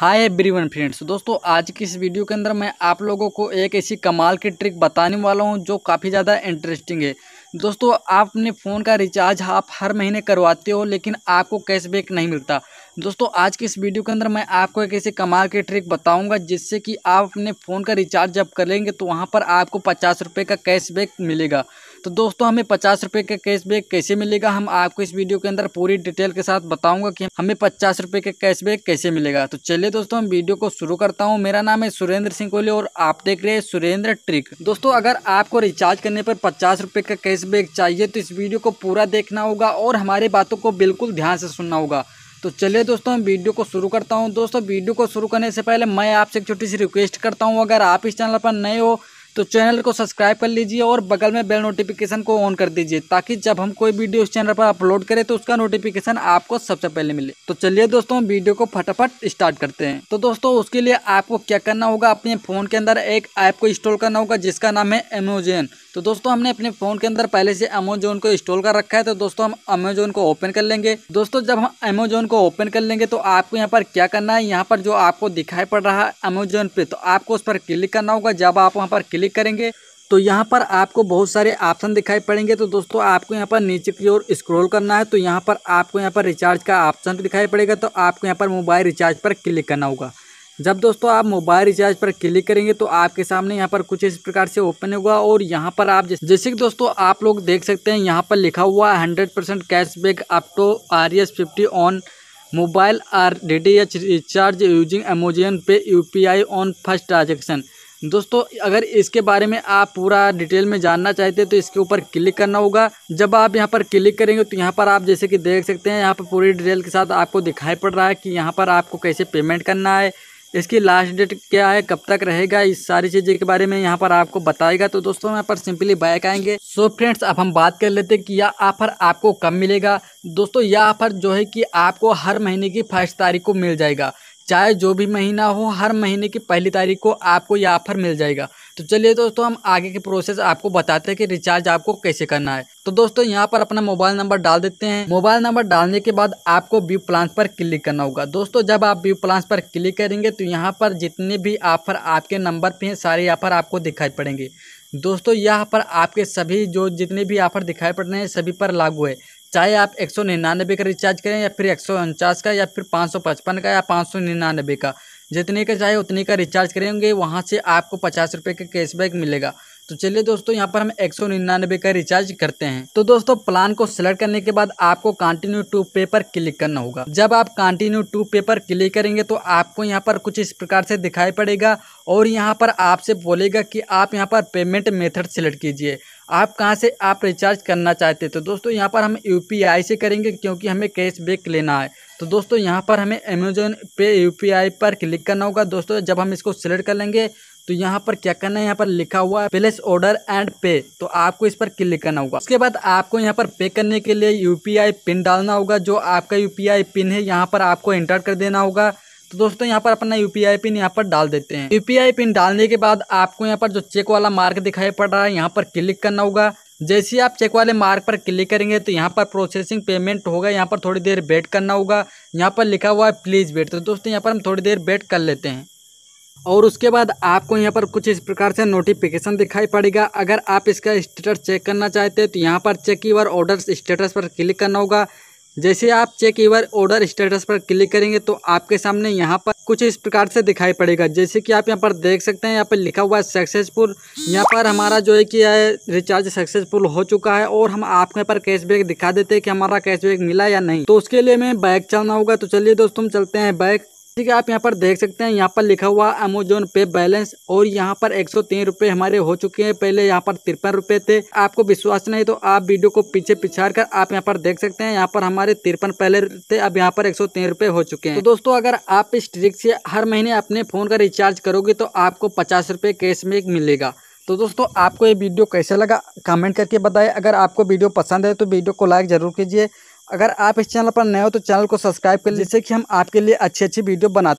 hi everyone friends दोस्तों आज की इस वीडियो के अंदर मैं आप लोगों को एक ऐसी कमाल की ट्रिक बताने वाला हूं जो काफ़ी ज़्यादा इंटरेस्टिंग है दोस्तों आप अपने फ़ोन का रिचार्ज आप हर महीने करवाते हो लेकिन आपको कैशबैक नहीं मिलता दोस्तों आज की इस वीडियो के अंदर मैं आपको एक ऐसी कमाल की ट्रिक बताऊँगा जिससे कि आप अपने फ़ोन का रिचार्ज जब करेंगे तो वहाँ पर आपको पचास रुपये का कैशबैक मिलेगा तो दोस्तों हमें पचास रुपये का कैशबैक कैसे मिलेगा हम आपको इस वीडियो के अंदर पूरी डिटेल के साथ बताऊंगा कि हमें पचास रुपये का कैशबैक कैसे मिलेगा तो चलिए दोस्तों हम वीडियो को शुरू करता हूँ मेरा नाम है सुरेंद्र सिंह कोहली और आप देख रहे हैं सुरेंद्र ट्रिक दोस्तों अगर आपको रिचार्ज करने पर पचास रुपये का कैशबैक चाहिए तो इस वीडियो को पूरा देखना होगा और हमारे बातों को बिल्कुल ध्यान से सुनना होगा तो चलिए दोस्तों मैं वीडियो को शुरू करता हूँ दोस्तों वीडियो को शुरू करने से पहले मैं आपसे एक छोटी सी रिक्वेस्ट करता हूँ अगर आप इस चैनल पर नए हो तो चैनल को सब्सक्राइब कर लीजिए और बगल में बेल नोटिफिकेशन को ऑन कर दीजिए ताकि जब हम कोई वीडियो इस चैनल पर अपलोड करें तो उसका नोटिफिकेशन आपको सबसे पहले मिले तो चलिए दोस्तों वीडियो को फटाफट स्टार्ट करते हैं तो दोस्तों उसके लिए आपको क्या करना होगा अपने फ़ोन के अंदर एक ऐप को इंस्टॉल करना होगा जिसका नाम है अमेजोन तो दोस्तों हमने अपने फ़ोन के अंदर पहले से अमेजोन को इंस्टॉल कर रखा है तो दोस्तों हम अमेजोन को ओपन कर लेंगे दोस्तों जब हम अमेजोन को ओपन कर लेंगे तो आपको यहाँ पर क्या करना है यहाँ पर जो आपको दिखाई पड़ रहा है अमेजोन पे तो आपको उस पर क्लिक करना होगा जब आप वहाँ पर क्लिक क्लिक करेंगे तो यहाँ पर आपको बहुत सारे ऑप्शन दिखाई पड़ेंगे तो दोस्तों आपको यहाँ पर नीचे की ओर स्क्रॉल करना है तो यहाँ पर आपको यहाँ पर रिचार्ज का ऑप्शन दिखाई पड़ेगा तो आपको यहाँ पर मोबाइल रिचार्ज पर क्लिक करना होगा जब दोस्तों आप मोबाइल रिचार्ज पर क्लिक करेंगे तो आपके सामने यहाँ पर कुछ इस प्रकार से ओपन होगा और यहाँ पर आप जैसे कि दोस्तों आप लोग देख सकते हैं यहाँ पर लिखा हुआ है hundred percent cashback up to R S fifty on mobile or D T H recharge using Amazon Pay U P I on first transaction दोस्तों अगर इसके बारे में आप पूरा डिटेल में जानना चाहते हैं तो इसके ऊपर क्लिक करना होगा जब आप यहाँ पर क्लिक करेंगे तो यहाँ पर आप जैसे कि देख सकते हैं यहाँ पर पूरी डिटेल के साथ आपको दिखाई पड़ रहा है कि यहाँ पर आपको कैसे पेमेंट करना है इसकी लास्ट डेट क्या है कब तक रहेगा इस सारी चीज़ें के बारे में यहाँ पर आपको बताएगा तो दोस्तों यहाँ पर सिंपली बैक आएंगे सो so फ्रेंड्स अब हम बात कर लेते हैं कि यह ऑफर आपको कब मिलेगा दोस्तों यह ऑफर जो है कि आपको हर महीने की फर्स्ट तारीख को मिल जाएगा चाहे जो भी महीना हो हर महीने की पहली तारीख को आपको ये ऑफर मिल जाएगा तो चलिए दोस्तों हम आगे की प्रोसेस आपको बताते हैं कि रिचार्ज आपको कैसे करना है तो दोस्तों यहाँ पर अपना मोबाइल नंबर डाल देते हैं मोबाइल नंबर डालने के बाद आपको व्यू प्लान पर क्लिक करना होगा दोस्तों जब आप व्यू प्लान पर क्लिक करेंगे तो यहाँ पर जितने भी ऑफर आपके नंबर पर हैं सारे ऑफर आपको दिखाई पड़ेंगे दोस्तों यहाँ पर आपके सभी जो जितने भी ऑफर दिखाई पड़ रहे हैं सभी पर लागू है चाहे आप एक सौ निन्यानबे का रिचार्ज करें या फिर एक सौ उनचास का या फिर पाँच सौ पचपन का या पाँच सौ निन्यानबे का जितने का चाहे उतने का रिचार्ज करेंगे वहाँ से आपको पचास रुपये का कैशबैक मिलेगा तो चलिए दोस्तों यहाँ पर हम एक सौ निन्यानबे का रिचार्ज करते हैं तो दोस्तों प्लान को सिलेक्ट करने के बाद आपको कंटिन्यू टू पे पर क्लिक करना होगा जब आप कंटिन्यू टू पे पर क्लिक करेंगे तो आपको यहाँ पर कुछ इस प्रकार से दिखाई पड़ेगा और यहाँ पर आपसे बोलेगा कि आप यहाँ पर पेमेंट मेथड सिलेक्ट कीजिए आप कहाँ से आप रिचार्ज करना चाहते तो दोस्तों यहाँ पर हम यू से करेंगे क्योंकि हमें कैशबैक लेना है तो दोस्तों यहाँ पर हमें अमेजोन पे यू पर क्लिक करना होगा दोस्तों जब हम इसको सिलेक्ट कर लेंगे तो यहाँ पर क्या करना है यहाँ पर लिखा हुआ है प्लेस ऑर्डर एंड पे तो आपको इस पर क्लिक करना होगा उसके बाद आपको यहाँ पर पे करने के लिए यू पिन डालना होगा जो आपका यू पिन है यहाँ पर आपको एंटर कर देना होगा तो दोस्तों यहाँ पर अपना यू पिन यहाँ पर डाल देते हैं यू पिन डालने के बाद आपको यहाँ पर जो चेक वाला मार्क दिखाई पड़ रहा है यहाँ पर क्लिक करना होगा जैसे ही आप चेक वाले मार्क पर क्लिक करेंगे तो यहाँ पर प्रोसेसिंग पेमेंट होगा यहाँ पर थोड़ी देर वेट करना होगा यहाँ पर लिखा हुआ है प्लीज़ वेट तो दोस्तों यहाँ पर हम थोड़ी देर वेट कर लेते हैं और उसके बाद आपको यहाँ पर कुछ इस प्रकार से नोटिफिकेशन दिखाई पड़ेगा अगर आप इसका स्टेटस चेक करना चाहते हैं तो यहाँ पर चेक यूर ऑर्डर स्टेटस पर क्लिक करना होगा जैसे आप चेक यूर ऑर्डर स्टेटस पर क्लिक करेंगे तो आपके सामने यहाँ पर कुछ इस प्रकार से दिखाई पड़ेगा जैसे कि आप यहाँ पर देख सकते हैं यहाँ पर लिखा हुआ है सक्सेसफुल यहाँ पर हमारा जो है कि रिचार्ज सक्सेसफुल हो चुका है और हम आपके पर कैशबैक दिखा देते हैं कि हमारा कैशबैक मिला या नहीं तो उसके लिए हमें बाइक चलना होगा तो चलिए दोस्तों चलते हैं बाइक ठीक है आप यहाँ पर देख सकते हैं यहाँ पर लिखा हुआ अमेजोन पे बैलेंस और यहाँ पर एक सौ तीन हमारे हो चुके हैं पहले यहाँ पर तिरपन रुपए थे आपको विश्वास नहीं तो आप वीडियो को पीछे पिछाड़ कर आप यहाँ पर देख सकते हैं यहाँ पर हमारे तिरपन पहले थे अब यहाँ पर एक सौ तीन हो चुके हैं तो दोस्तों अगर आप इस ट्रिक से हर महीने अपने फोन का रिचार्ज करोगे तो आपको पचास रुपये में मिलेगा तो दोस्तों आपको ये वीडियो कैसा लगा कमेंट करके बताएं अगर आपको वीडियो पसंद है तो वीडियो को लाइक ज़रूर कीजिए अगर आप इस चैनल पर नए हो तो चैनल को सब्सक्राइब कर जिससे कि हम आपके लिए अच्छी अच्छी वीडियो बनाते